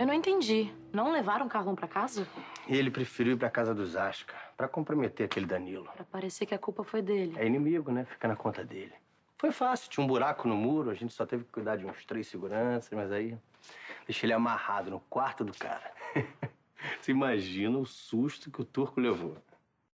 Eu não entendi. Não levaram Carlão para casa? Ele preferiu ir para casa dos Asca, para comprometer aquele Danilo. Para parecer que a culpa foi dele. É inimigo, né? Fica na conta dele. Foi fácil, tinha um buraco no muro, a gente só teve que cuidar de uns três seguranças, mas aí deixei ele amarrado no quarto do cara. Você imagina o susto que o turco levou.